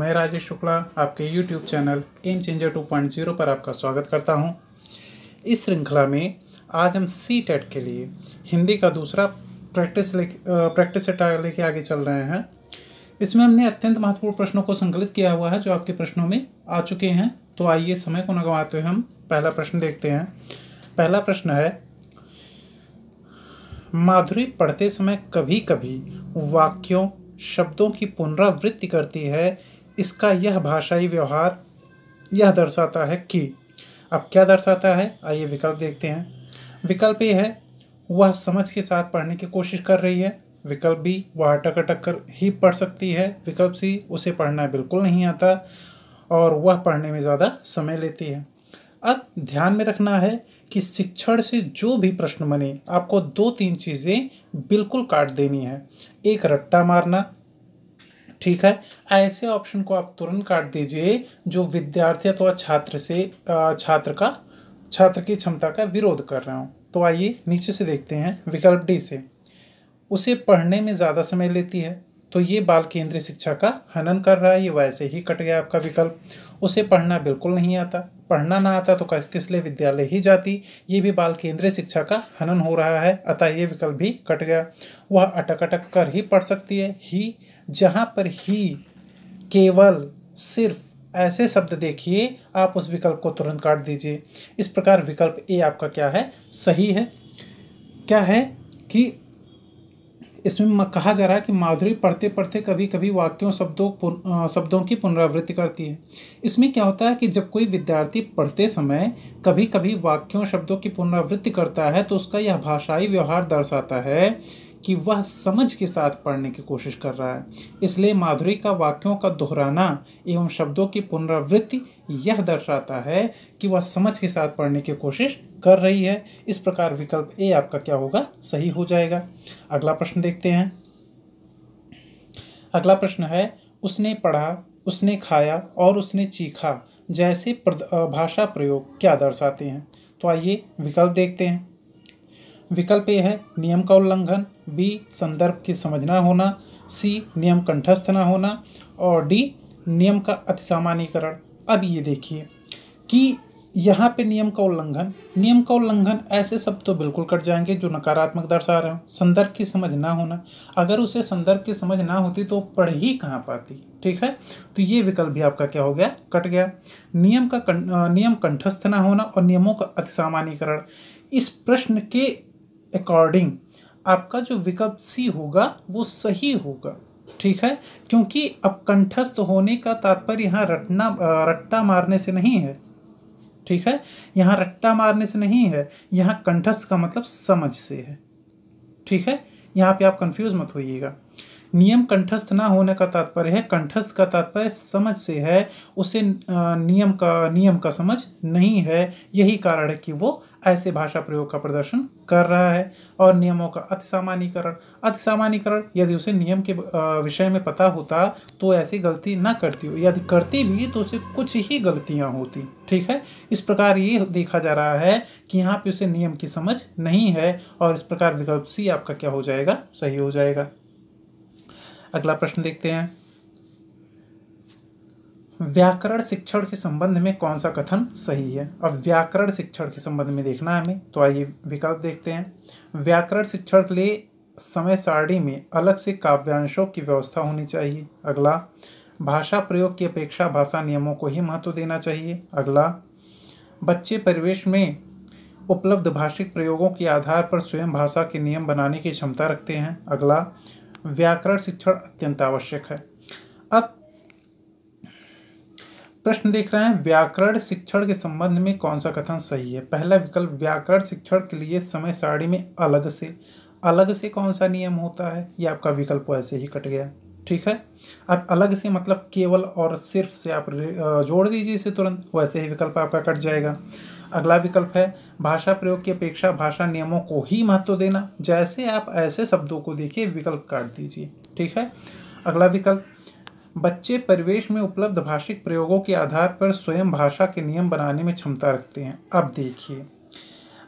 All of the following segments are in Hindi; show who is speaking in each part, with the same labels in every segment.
Speaker 1: मैं राजेश शुक्ला आपके YouTube चैनल गेम चेंजर 2.0 पर आपका स्वागत करता हूं। इस श्रृंखला में आज हम सी टेट e के लिए हिंदी का दूसरा प्रैक्टिस ले प्रैक्टिस सेट लेके आगे चल रहे हैं इसमें हमने अत्यंत महत्वपूर्ण प्रश्नों को संकलित किया हुआ है जो आपके प्रश्नों में आ चुके हैं तो आइए समय को नगवाते हुए हम पहला प्रश्न देखते हैं पहला प्रश्न है माधुरी पढ़ते समय कभी कभी वाक्यों शब्दों की पुनरावृत्ति करती है इसका यह भाषाई व्यवहार यह दर्शाता है कि अब क्या दर्शाता है आइए विकल्प देखते हैं विकल्प ये है वह समझ के साथ पढ़ने की कोशिश कर रही है विकल्प बी वह अटक अटक कर ही पढ़ सकती है विकल्प सी उसे पढ़ना बिल्कुल नहीं आता और वह पढ़ने में ज़्यादा समय लेती है अब ध्यान में रखना है कि शिक्षण से जो भी प्रश्न बने आपको दो तीन चीज़ें बिल्कुल काट देनी है एक रट्टा मारना ठीक है ऐसे ऑप्शन को आप तुरंत काट दीजिए जो विद्यार्थी अथवा छात्र से छात्र का छात्र की क्षमता का विरोध कर रहे हो तो आइए नीचे से देखते हैं विकल्प डी से उसे पढ़ने में ज़्यादा समय लेती है तो ये बाल केंद्रीय शिक्षा का हनन कर रहा है ये वैसे ही कट गया आपका विकल्प उसे पढ़ना बिल्कुल नहीं आता पढ़ना ना आता तो किस लिए विद्यालय ही जाती ये भी बाल केंद्रीय शिक्षा का हनन हो रहा है अतः ये विकल्प भी कट गया वह अटक अटक कर ही पढ़ सकती है ही जहाँ पर ही केवल सिर्फ ऐसे शब्द देखिए आप उस विकल्प को तुरंत काट दीजिए इस प्रकार विकल्प ए आपका क्या है सही है क्या है कि इसमें कहा जा रहा है कि माधुरी पढ़ते पढ़ते कभी कभी वाक्यों शब्दों शब्दों की पुनरावृत्ति करती है इसमें क्या होता है कि जब कोई विद्यार्थी पढ़ते समय कभी कभी वाक्यों शब्दों की पुनरावृत्ति करता है तो उसका यह भाषाई व्यवहार दर्शाता है कि वह समझ के साथ पढ़ने की कोशिश कर रहा है इसलिए माधुरी का वाक्यों का दोहराना एवं शब्दों की पुनरावृत्ति यह दर्शाता है कि वह समझ के साथ पढ़ने की कोशिश कर रही है इस प्रकार विकल्प ए आपका क्या होगा सही हो जाएगा अगला प्रश्न देखते हैं अगला प्रश्न है उसने पढ़ा उसने खाया और उसने चीखा जैसे भाषा प्रयोग क्या दर्शाते हैं तो आइए विकल्प देखते हैं विकल्प ए है नियम का उल्लंघन बी संदर्भ समझ समझना होना सी नियम कंठस्थ ना होना और डी नियम का अति सामान्यकरण अब ये देखिए कि यहाँ पे नियम का उल्लंघन नियम का उल्लंघन ऐसे शब्द तो बिल्कुल कट जाएंगे जो नकारात्मक दर्शा रहे हो संदर्भ की समझ ना होना अगर उसे संदर्भ की समझ ना होती तो पढ़ ही कहाँ पाती ठीक है तो ये विकल्प भी आपका क्या हो गया कट गया नियम का कं, नियम कंठस्थ ना होना और नियमों का अति इस प्रश्न के अकॉर्डिंग आपका जो विकल्प सी होगा वो सही होगा ठीक है क्योंकि अब कंठस्थ होने का तात्पर्य यहाँ रटना रट्टा मारने से नहीं है ठीक है यहाँ रट्टा मारने से नहीं है यहाँ कंठस्थ का मतलब समझ से है ठीक है यहाँ पे आप कंफ्यूज मत होइएगा नियम कंठस्थ ना होने का तात्पर्य है कंठस्थ का तात्पर्य समझ से है उसे नियम का नियम का समझ नहीं है यही कारण है कि वो ऐसे भाषा प्रयोग का प्रदर्शन कर रहा है और नियमों का अति सामान्यकरण अति सामान्यकरण यदि उसे नियम के विषय में पता होता तो ऐसी गलती ना करती हो यदि करती भी तो उसे कुछ ही गलतियाँ होती ठीक है इस प्रकार ये देखा जा रहा है कि यहाँ पे उसे नियम की समझ नहीं है और इस प्रकार विकल्प सी आपका क्या हो जाएगा सही हो जाएगा अगला प्रश्न देखते हैं व्याकरण शिक्षण के संबंध में कौन सा कथन सही है अब व्याकरण शिक्षण के संबंध में देखना है हमें तो आइए विकल्प देखते हैं व्याकरण शिक्षण के लिए समय सारणी में अलग से काव्यांशों की व्यवस्था होनी चाहिए अगला भाषा प्रयोग की अपेक्षा भाषा नियमों को ही महत्व देना चाहिए अगला बच्चे परिवेश में उपलब्ध भाषिक प्रयोगों के आधार पर स्वयं भाषा के नियम बनाने की क्षमता रखते हैं अगला व्याकरण शिक्षण अत्यंत आवश्यक है अब प्रश्न देख रहे हैं व्याकरण शिक्षण के संबंध में कौन सा कथन सही है पहला विकल्प व्याकरण शिक्षण के लिए समय सारणी में अलग से अलग से कौन सा नियम होता है ये आपका विकल्प वैसे ही कट गया ठीक है अब अलग से मतलब केवल और सिर्फ से आप जोड़ दीजिए इसे तुरंत वैसे ही विकल्प आपका कट जाएगा अगला विकल्प है भाषा प्रयोग की अपेक्षा भाषा नियमों को ही महत्व देना जैसे आप ऐसे शब्दों को देखिए विकल्प काट दीजिए ठीक है अगला विकल्प बच्चे परिवेश में उपलब्ध भाषिक प्रयोगों के आधार पर स्वयं भाषा के नियम बनाने में क्षमता रखते हैं अब देखिए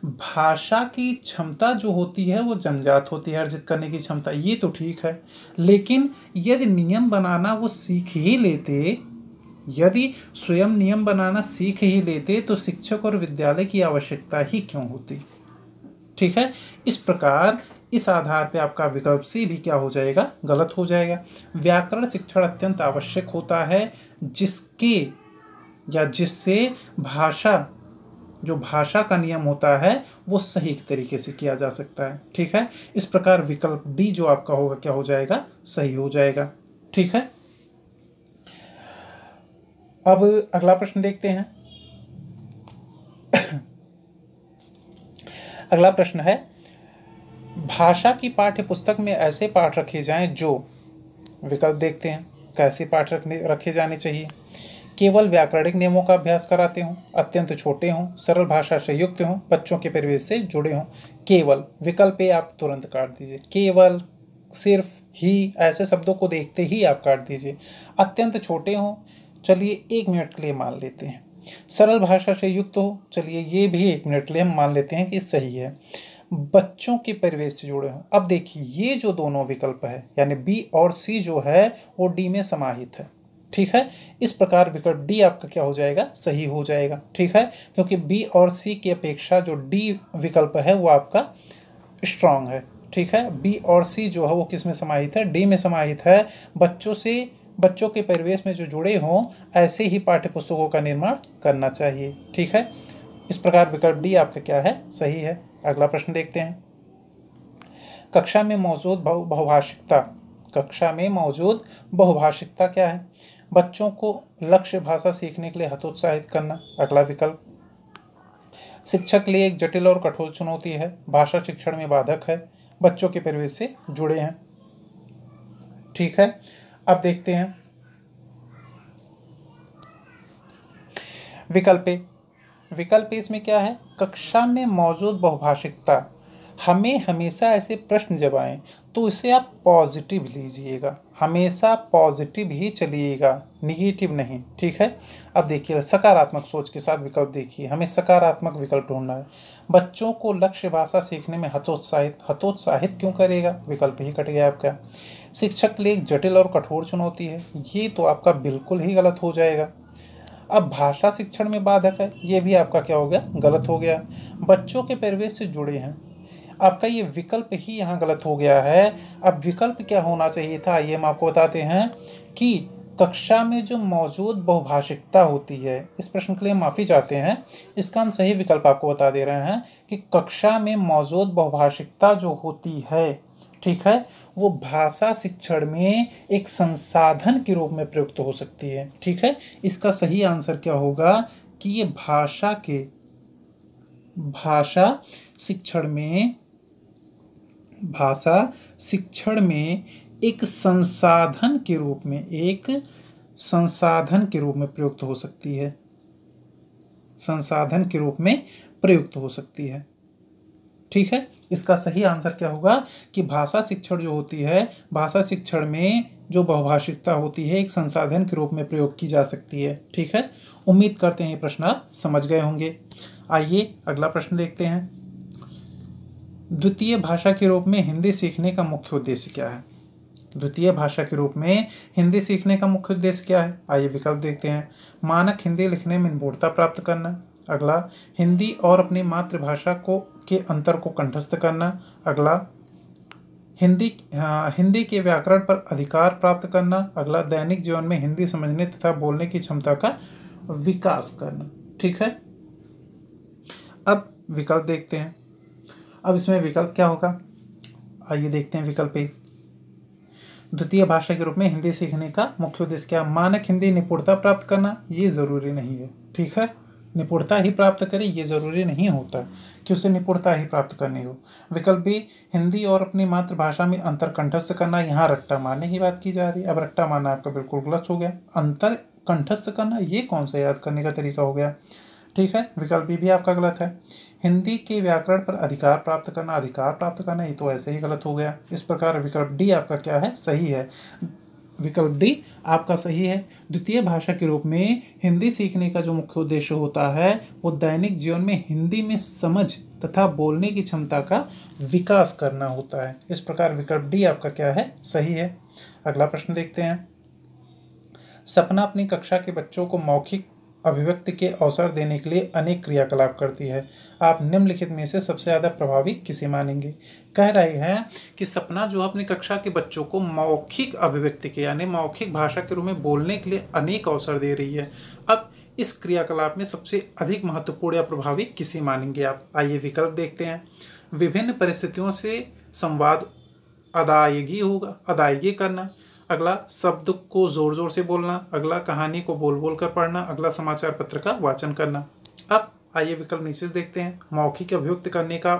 Speaker 1: भाषा की क्षमता जो होती है वो जनजात होती है अर्जित करने की क्षमता ये तो ठीक है लेकिन यदि नियम बनाना वो सीख ही लेते यदि स्वयं नियम बनाना सीख ही लेते तो शिक्षक और विद्यालय की आवश्यकता ही क्यों होती ठीक है इस प्रकार इस आधार पर आपका विकल्प सी भी क्या हो जाएगा गलत हो जाएगा व्याकरण शिक्षण अत्यंत आवश्यक होता है जिसके या जिससे भाषा जो भाषा का नियम होता है वो सही तरीके से किया जा सकता है ठीक है इस प्रकार विकल्प डी जो आपका होगा क्या हो जाएगा सही हो जाएगा ठीक है अब अगला प्रश्न देखते हैं अगला प्रश्न है भाषा की पाठ्य पुस्तक में ऐसे पाठ रखे जाएं जो विकल्प देखते हैं कैसे पाठ रखने रखे जाने चाहिए केवल व्याकरणिक नियमों का अभ्यास कराते हों अत्यंत छोटे हों सरल भाषा से युक्त हों बच्चों के परिवेश से जुड़े हों केवल विकल्प ये आप तुरंत काट दीजिए केवल सिर्फ ही ऐसे शब्दों को देखते ही आप काट दीजिए अत्यंत छोटे हों चलिए एक मिनट के लिए मान लेते हैं सरल भाषा से युक्त हो चलिए ये भी एक मिनट के लिए हम मान लेते हैं कि सही है बच्चों की परिवेश से जुड़े हों अब देखिए ये जो दोनों विकल्प है यानी बी और सी जो है वो डी में समाहित है ठीक है इस प्रकार विकल्प डी आपका क्या हो जाएगा सही हो जाएगा ठीक है क्योंकि बी और सी की अपेक्षा जो डी विकल्प है वो आपका स्ट्रांग है ठीक है बी और सी जो है वो किस में समाहित है डी में समाहित है बच्चों से बच्चों के परिवेश में जो जुड़े हों ऐसे ही पाठ्य पुस्तकों का निर्माण करना चाहिए ठीक है इस प्रकार विकल्प डी आपका क्या है सही है अगला प्रश्न देखते हैं कक्षा में मौजूद बहुभाषिकता कक्षा में मौजूद बहुभाषिकता क्या है बच्चों को लक्ष्य भाषा सीखने के लिए हतोत्साहित करना अगला विकल्प शिक्षक के लिए एक जटिल और कठोर चुनौती है भाषा शिक्षण में बाधक है बच्चों के परिवेश से जुड़े हैं ठीक है अब देखते हैं विकल्प विकल्प इसमें क्या है कक्षा में मौजूद बहुभाषिकता हमें हमेशा ऐसे प्रश्न जब आए तो इसे आप पॉजिटिव लीजिएगा हमेशा पॉजिटिव ही चलिएगा निगेटिव नहीं ठीक है अब देखिए सकारात्मक सोच के साथ विकल्प देखिए हमें सकारात्मक विकल्प ढूंढना है बच्चों को लक्ष्य भाषा सीखने में हतोत्साहित हतोत्साहित क्यों करेगा विकल्प ही कट गया आपका शिक्षक के लिए एक जटिल और कठोर चुनौती है ये तो आपका बिल्कुल ही गलत हो जाएगा अब भाषा शिक्षण में बाधक है ये भी आपका क्या हो गया गलत हो गया बच्चों के परिवेश से जुड़े हैं आपका ये विकल्प ही यहाँ गलत हो गया है अब विकल्प क्या होना चाहिए था ये हम आपको बताते हैं कि कक्षा में जो मौजूद बहुभाषिकता होती है इस प्रश्न के लिए माफ़ी चाहते हैं इसका हम सही विकल्प आपको बता दे रहे हैं कि कक्षा में मौजूद बहुभाषिकता जो होती है ठीक है वो भाषा शिक्षण में एक संसाधन के रूप में प्रयुक्त हो सकती है ठीक है इसका सही आंसर क्या होगा कि ये भाषा के भाषा शिक्षण में भाषा शिक्षण में एक संसाधन के रूप में एक संसाधन के रूप में प्रयुक्त हो सकती है संसाधन के रूप में प्रयुक्त हो सकती है ठीक है इसका सही आंसर क्या होगा कि भाषा शिक्षण जो होती है भाषा शिक्षण में जो बहुभाषिकता होती है एक संसाधन के रूप में प्रयोग की जा सकती है ठीक है उम्मीद करते हैं प्रश्न आप समझ गए होंगे आइए अगला प्रश्न देखते हैं द्वितीय भाषा के रूप में हिंदी सीखने का मुख्य उद्देश्य क्या है द्वितीय भाषा के रूप में हिंदी सीखने का मुख्य उद्देश्य क्या है आइए विकल्प देखते हैं मानक हिंदी लिखने में निपुणता प्राप्त करना अगला हिंदी और अपनी मातृभाषा को के अंतर को कंठस्थ करना अगला हिंदी हिंदी के व्याकरण पर अधिकार प्राप्त करना अगला दैनिक जीवन में हिंदी समझने तथा बोलने की क्षमता का विकास करना ठीक है अब विकल्प देखते हैं अब इसमें विकल्प क्या होगा आइए देखते हैं विकल्प एक द्वितीय भाषा के रूप में हिंदी सीखने का मुख्य उद्देश्य क्या मानक हिंदी निपुणता प्राप्त करना ये ज़रूरी नहीं है ठीक है निपुणता ही प्राप्त करे ये ज़रूरी नहीं होता कि उसे निपुणता ही प्राप्त करनी हो विकल्प भी हिंदी और अपनी मातृभाषा में अंतर कंठस्थ करना यहाँ रट्टा मारने की बात की जा रही है अब रट्टा मारना आपका बिल्कुल गलत हो गया अंतर कंठस्थ करना ये कौन सा याद करने का तरीका हो गया ठीक है विकल्प भी आपका गलत है हिंदी के व्याकरण पर अधिकार प्राप्त करना अधिकार प्राप्त करना ये तो ऐसे ही गलत हो गया इस प्रकार विकल्प डी आपका क्या है सही है विकल्प डी आपका सही है द्वितीय भाषा के रूप में हिंदी सीखने का जो मुख्य उद्देश्य होता है वो दैनिक जीवन में हिंदी में समझ तथा बोलने की क्षमता का विकास करना होता है इस प्रकार विकल्प डी आपका क्या है सही है अगला प्रश्न देखते हैं सपना अपनी कक्षा के बच्चों को मौखिक अभिव्यक्ति के अवसर देने के लिए अनेक क्रियाकलाप करती है आप निम्नलिखित में से सबसे ज़्यादा प्रभावी किसे मानेंगे कह रहे हैं कि सपना जो अपनी कक्षा के बच्चों को मौखिक अभिव्यक्ति के यानी मौखिक भाषा के रूप में बोलने के लिए अनेक अवसर दे रही है अब इस क्रियाकलाप में सबसे अधिक महत्वपूर्ण या प्रभावी किसे मानेंगे आप आइए विकल्प देखते हैं विभिन्न परिस्थितियों से संवाद अदायगी होगा अदायगी करना अगला शब्द को जोर जोर से बोलना अगला कहानी को बोल बोल कर पढ़ना अगला समाचार पत्र का वाचन करना अब आइए विकल्प नीचे देखते हैं मौखिक अभिव्यक्त करने का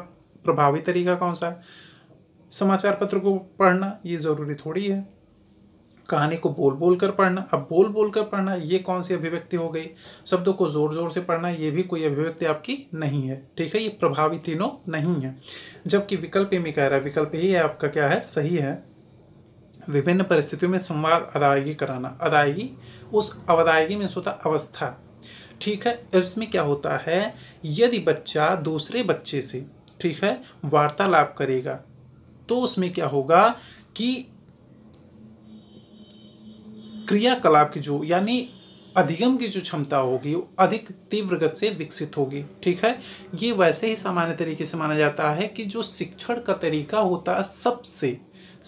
Speaker 1: प्रभावी तरीका कौन सा है समाचार पत्र को पढ़ना ये ज़रूरी थोड़ी है कहानी को बोल बोल कर पढ़ना अब बोल बोल कर पढ़ना ये कौन सी अभिव्यक्ति हो गई शब्दों को जोर जोर से पढ़ना ये भी कोई अभिव्यक्ति आपकी नहीं है ठीक है ये प्रभावी तीनों नहीं है जबकि विकल्प ही में कह रहा है विकल्प ही है आपका क्या है सही है विभिन्न परिस्थितियों में संवाद अदायगी कराना अदायगी उस अवदायगी में स्वतः अवस्था ठीक है इसमें क्या होता है यदि बच्चा दूसरे बच्चे से ठीक है वार्तालाप करेगा तो उसमें क्या होगा कि क्रियाकलाप की जो यानी अधिगम की जो क्षमता होगी वो अधिक तीव्र गत से विकसित होगी ठीक है ये वैसे ही सामान्य तरीके से माना जाता है कि जो शिक्षण का तरीका होता है सबसे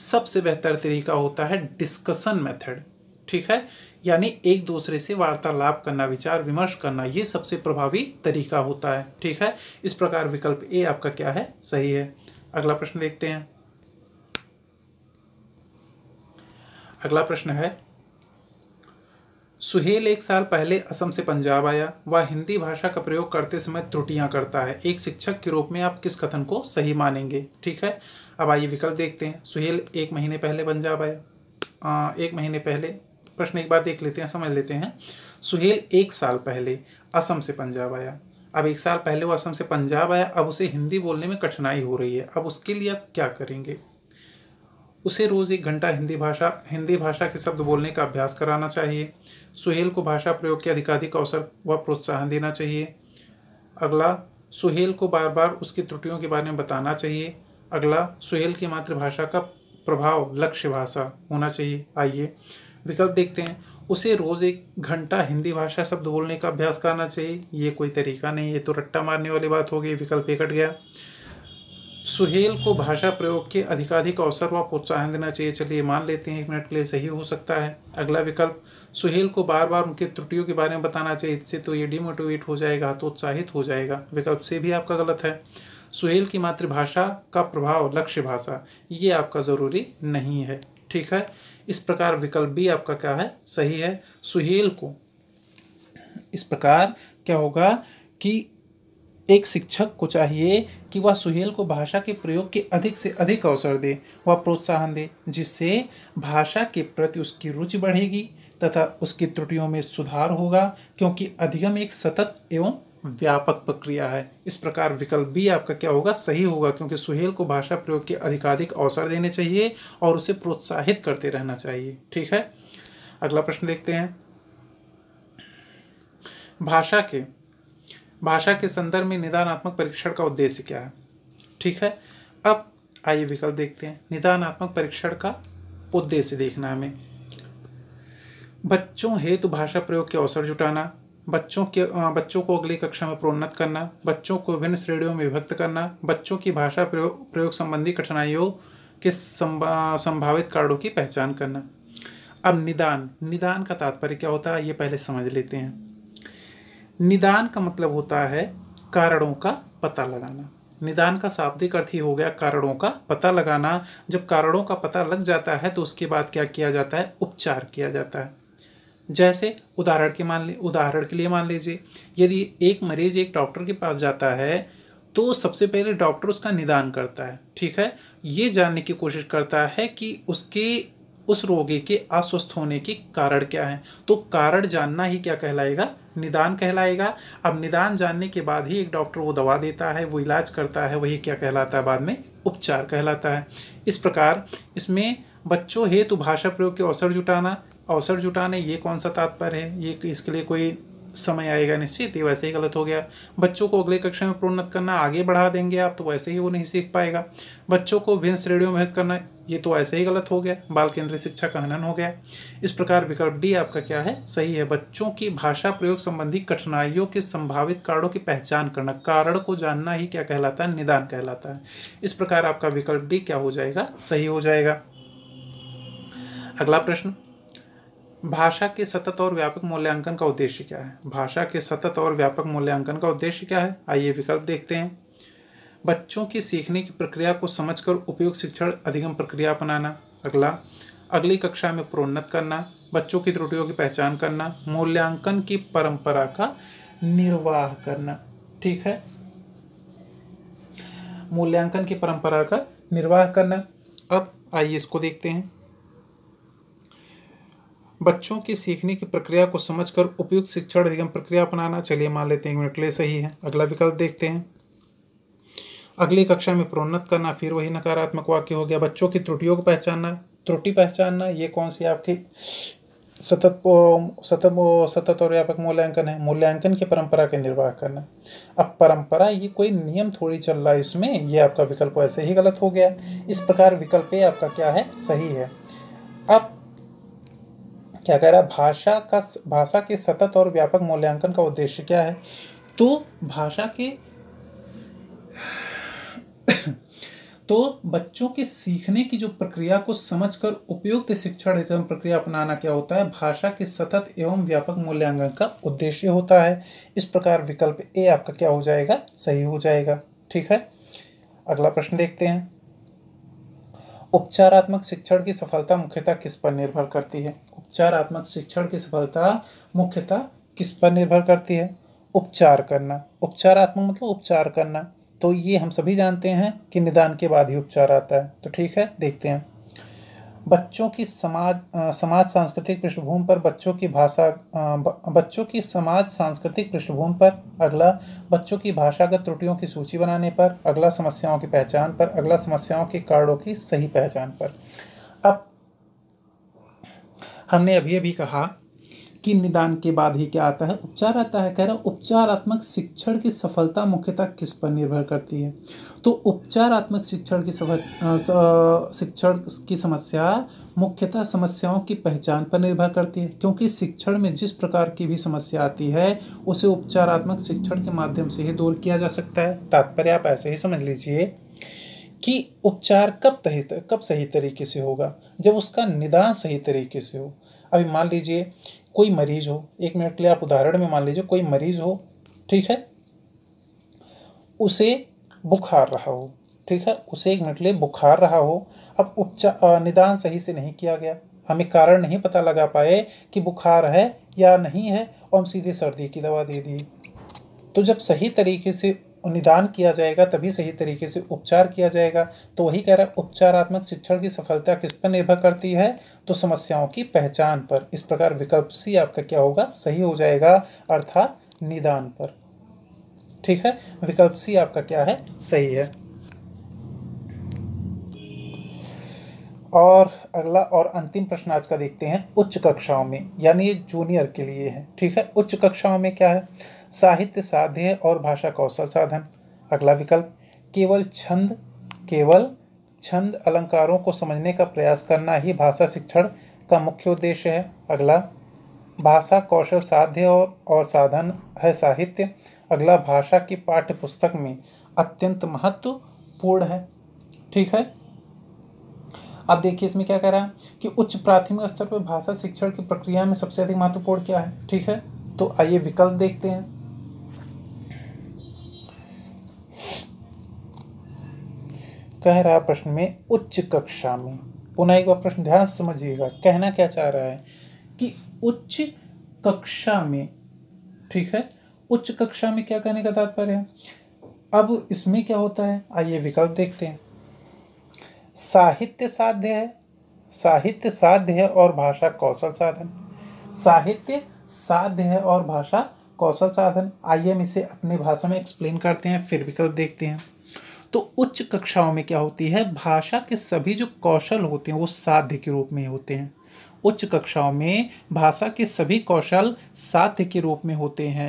Speaker 1: सबसे बेहतर तरीका होता है डिस्कशन मेथड ठीक है यानी एक दूसरे से वार्तालाप करना विचार विमर्श करना ये सबसे प्रभावी तरीका होता है ठीक है इस प्रकार विकल्प ए आपका क्या है सही है अगला प्रश्न देखते हैं अगला प्रश्न है सुहेल एक साल पहले असम से पंजाब आया वह हिंदी भाषा का प्रयोग करते समय त्रुटियां करता है एक शिक्षक के रूप में आप किस कथन को सही मानेंगे ठीक है अब आइए विकल्प देखते हैं सुहेल एक महीने पहले पंजाब आया एक महीने पहले प्रश्न एक बार देख लेते हैं समझ लेते हैं सुहेल एक साल पहले असम से पंजाब आया अब एक साल पहले वो असम से पंजाब आया अब उसे हिंदी बोलने में कठिनाई हो रही है अब उसके लिए अब क्या करेंगे उसे रोज़ एक घंटा हिंदी भाषा हिंदी भाषा के शब्द बोलने का अभ्यास कराना चाहिए सुहेल को भाषा प्रयोग के अधिकाधिक अवसर व प्रोत्साहन देना चाहिए अगला सुहेल को बार बार उसकी त्रुटियों के बारे में बताना चाहिए अगला सुहेल की मातृभाषा का प्रभाव लक्ष्य भाषा होना चाहिए आइए विकल्प देखते हैं उसे रोज़ एक घंटा हिंदी भाषा शब्द बोलने का अभ्यास करना चाहिए ये कोई तरीका नहीं ये तो रट्टा मारने वाली बात हो गई विकल्प एक गया सुहेल को भाषा प्रयोग के अधिकाधिक अवसर व प्रोत्साहन देना चाहिए चलिए मान लेते हैं एक मिनट के लिए सही हो सकता है अगला विकल्प सुहेल को बार बार उनके त्रुटियों के बारे में बताना चाहिए इससे तो ये डिमोटिवेट हो जाएगा तो उत्साहित हो जाएगा विकल्प से भी आपका गलत है सुहेल की मातृभाषा का प्रभाव लक्ष्य भाषा ये आपका ज़रूरी नहीं है ठीक है इस प्रकार विकल्प भी आपका क्या है सही है सुहेल को इस प्रकार क्या होगा कि एक शिक्षक को चाहिए कि वह सुहेल को भाषा के प्रयोग के अधिक से अधिक अवसर दे वह प्रोत्साहन दे जिससे भाषा के प्रति उसकी रुचि बढ़ेगी तथा उसकी त्रुटियों में सुधार होगा क्योंकि अधिगम एक सतत एवं व्यापक प्रक्रिया है इस प्रकार विकल्प बी आपका क्या होगा सही होगा क्योंकि सुहेल को भाषा प्रयोग के अधिकाधिक अवसर देने चाहिए और उसे प्रोत्साहित करते रहना चाहिए ठीक है अगला प्रश्न देखते हैं भाषा के भाषा के संदर्भ में निदानात्मक परीक्षण का उद्देश्य क्या है ठीक है अब आइए विकल्प देखते हैं निदानात्मक परीक्षण का उद्देश्य देखना हमें बच्चों हेतु भाषा प्रयोग के अवसर जुटाना बच्चों के बच्चों को अगली कक्षा में प्रोन्नत करना बच्चों को विभिन्न श्रेणियों में विभक्त करना बच्चों की भाषा प्रयोग प्रयोग संबंधी कठिनाइयों के संभा, संभावित कारणों की पहचान करना अब निदान निदान का तात्पर्य क्या होता है ये पहले समझ लेते हैं निदान का मतलब होता है कारणों का पता लगाना निदान का शाब्दिक अर्थ ही हो गया कारणों का पता लगाना जब कारणों का पता लग जाता है तो उसके बाद क्या किया जाता है उपचार किया जाता है जैसे उदाहरण के मान ले उदाहरण के लिए मान लीजिए यदि एक मरीज एक डॉक्टर के पास जाता है तो सबसे पहले डॉक्टर उसका निदान करता है ठीक है ये जानने की कोशिश करता है कि उसके उस रोगी के अस्वस्थ होने के कारण क्या है तो कारण जानना ही क्या कहलाएगा निदान कहलाएगा अब निदान जानने के बाद ही एक डॉक्टर वो दवा देता है वो इलाज करता है वही क्या कहलाता है बाद में उपचार कहलाता है इस प्रकार इसमें बच्चों हेतु भाषा प्रयोग के अवसर जुटाना अवसर जुटाने ये कौन सा तात्पर्य है ये इसके लिए कोई समय आएगा निश्चित ये वैसे ही गलत हो गया बच्चों को अगले कक्षा में प्रोन्नत करना आगे बढ़ा देंगे आप तो वैसे ही वो नहीं सीख पाएगा बच्चों को भिन्न श्रेणियों में करना ये तो ऐसे ही गलत हो गया बाल केंद्रीय शिक्षा का हनन हो गया इस प्रकार विकल्प डी आपका क्या है सही है बच्चों की भाषा प्रयोग संबंधी कठिनाइयों के संभावित कारणों की पहचान करना कारण को जानना ही क्या कहलाता है निदान कहलाता है इस प्रकार आपका विकल्प डी क्या हो जाएगा सही हो जाएगा अगला प्रश्न भाषा के सतत और व्यापक मूल्यांकन का उद्देश्य क्या है भाषा के सतत और व्यापक मूल्यांकन का उद्देश्य क्या है आइए विकल्प देखते हैं बच्चों की सीखने की प्रक्रिया को समझकर उपयुक्त शिक्षण अधिगम प्रक्रिया अपनाना अगला अगली कक्षा में प्रोन्नत करना बच्चों की त्रुटियों की पहचान करना मूल्यांकन की परंपरा का निर्वाह करना ठीक है मूल्यांकन की परंपरा का निर्वाह करना अब आइए इसको देखते हैं बच्चों की सीखने की प्रक्रिया को समझकर उपयुक्त शिक्षण अधिगम प्रक्रिया अपनाना चलिए मान लेते हैं मिनट लिए सही है अगला विकल्प देखते हैं अगली कक्षा में प्रोन्नत करना फिर वही नकारात्मक वाक्य हो गया बच्चों की त्रुटियों को पहचानना त्रुटि पहचानना ये कौन सी आपकी सतत सतत सतत और व्यापक मूल्यांकन है मूल्यांकन की परंपरा के निर्वाह करना अब परंपरा ये कोई नियम थोड़ी चल रहा है इसमें ये आपका विकल्प ऐसे ही गलत हो गया इस प्रकार विकल्प आपका क्या है सही है अब क्या कह रहा है भाषा का भाषा के सतत और व्यापक मूल्यांकन का उद्देश्य क्या है तो भाषा के तो बच्चों के सीखने की जो प्रक्रिया को समझकर उपयुक्त शिक्षण एवं प्रक्रिया अपनाना क्या होता है भाषा के सतत एवं व्यापक मूल्यांकन का उद्देश्य होता है इस प्रकार विकल्प ए आपका क्या हो जाएगा सही हो जाएगा ठीक है अगला प्रश्न देखते हैं उपचारात्मक शिक्षण की सफलता मुख्यतः किस पर निर्भर करती है उपचारात्मक शिक्षण की सफलता मुख्यतः किस पर निर्भर करती है उपचार करना उपचारात्मक मतलब उपचार करना तो ये हम सभी जानते हैं कि निदान के बाद ही उपचार आता है तो ठीक है देखते हैं बच्चों की समाज समाज सांस्कृतिक पृष्ठभूमि पर बच्चों की भाषा बच्चों की समाज सांस्कृतिक पृष्ठभूमि पर अगला बच्चों की भाषागत त्रुटियों की सूची बनाने पर अगला समस्याओं की पहचान पर अगला समस्याओं के कारणों की सही पहचान पर अब हमने अभी अभी कहा कि निदान के बाद ही क्या आता है उपचार आता है कह रहा उपचारात्मक शिक्षण की सफलता मुख्यतः किस पर निर्भर करती है तो उपचारात्मक शिक्षण की शिक्षण की समस्या मुख्यतः समस्याओं की पहचान पर निर्भर करती है क्योंकि शिक्षण में जिस प्रकार की भी समस्या आती है उसे उपचारात्मक शिक्षण के माध्यम से ही दूर किया जा सकता है तात्पर्य आप ऐसे ही समझ लीजिए कि उपचार कब सही कब सही तरीके से होगा जब उसका निदान सही तरीके से हो अभी मान लीजिए कोई मरीज हो एक मिनट के लिए आप उदाहरण में मान लीजिए कोई मरीज हो ठीक है उसे बुखार रहा हो ठीक है उसे एक मिनट लिए बुखार रहा हो अब उपचार निदान सही से नहीं किया गया हमें कारण नहीं पता लगा पाए कि बुखार है या नहीं है और हम सीधे सर्दी की दवा दे दी तो जब सही तरीके से निदान किया जाएगा तभी सही तरीके से उपचार किया जाएगा तो वही कह रहा है उपचारात्मक शिक्षण की सफलता किस पर निर्भर करती है तो समस्याओं की पहचान पर इस प्रकार विकल्प सी आपका क्या होगा सही हो जाएगा अर्थात निदान पर ठीक है विकल्प सी आपका क्या है सही है और अगला और अंतिम प्रश्न आज का देखते हैं उच्च कक्षाओं में यानी ये जूनियर के लिए है ठीक है उच्च कक्षाओं में क्या है साहित्य साध्य और भाषा कौशल साधन अगला विकल्प केवल छंद केवल छंद अलंकारों को समझने का प्रयास करना ही भाषा शिक्षण का मुख्य उद्देश्य है अगला भाषा कौशल साध्य और और साधन है साहित्य अगला भाषा की पाठ्य पुस्तक में अत्यंत महत्वपूर्ण है ठीक है अब देखिए इसमें क्या कह रहा है कि उच्च प्राथमिक स्तर पर भाषा शिक्षण की प्रक्रिया में सबसे अधिक महत्वपूर्ण क्या है ठीक है तो आइए विकल्प देखते हैं कह रहा प्रश्न में उच्च कक्षा में पुनः एक बार प्रश्न ध्यान से समझिएगा कहना क्या चाह रहा है कि उच्च कक्षा में ठीक है उच्च कक्षा में क्या कहने का तात्पर्य है अब इसमें क्या होता है आइए विकल्प देखते हैं साहित्य साध्य है साहित्य साध्य है और भाषा कौशल साधन साहित्य साध्य है और भाषा कौशल साधन आइए हम इसे अपने भाषा में एक्सप्लेन करते हैं फिर विकल्प देखते हैं तो उच्च कक्षाओं में क्या होती है भाषा के सभी जो कौशल होते हैं वो साध्य के रूप में होते हैं उच्च कक्षाओं में भाषा के सभी कौशल साध्य के रूप में होते हैं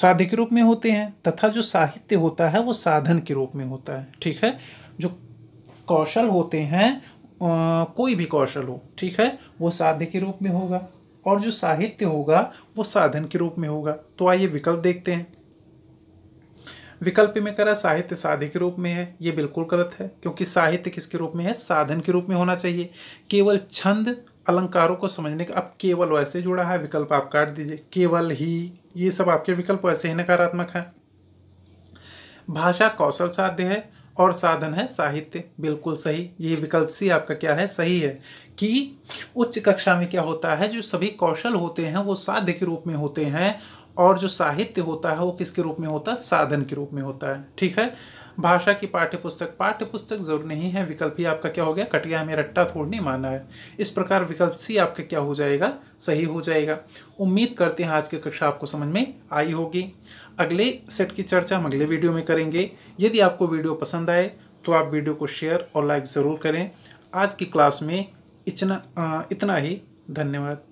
Speaker 1: साध्य के रूप में होते हैं तथा जो साहित्य होता है वो साधन के रूप में होता है ठीक है जो कौशल होते हैं आ, कोई भी कौशल हो ठीक है वो साध्य के रूप में होगा और जो साहित्य होगा वो साधन के रूप में होगा तो आइए विकल्प देखते हैं विकल्प में करा साहित्य साधे के रूप में है ये बिल्कुल गलत है क्योंकि साहित्य किसके रूप में है साधन के रूप में होना चाहिए केवल छंद अलंकारों को समझने का अब केवल वैसे जुड़ा है विकल्प आप काट दीजिए केवल ही ये सब आपके विकल्प वैसे ही नकारात्मक है भाषा कौशल साध्य है और साधन है साहित्य बिल्कुल सही ये विकल्प सी आपका क्या है सही है कि उच्च कक्षा में क्या होता है जो सभी कौशल होते हैं वो साध्य के रूप में होते हैं और जो साहित्य होता है वो किसके रूप में होता है साधन के रूप में होता है ठीक है भाषा की पाठ्यपुस्तक पाठ्यपुस्तक जरूर नहीं है विकल्प ही आपका क्या हो गया कटिया हमें रट्टा थोड़ने माना है इस प्रकार विकल्प सी आपका क्या हो जाएगा सही हो जाएगा उम्मीद करते हैं आज की कक्षा आपको समझ में आई होगी अगले सेट की चर्चा हम अगले वीडियो में करेंगे यदि आपको वीडियो पसंद आए तो आप वीडियो को शेयर और लाइक ज़रूर करें आज की क्लास में इतना इतना ही धन्यवाद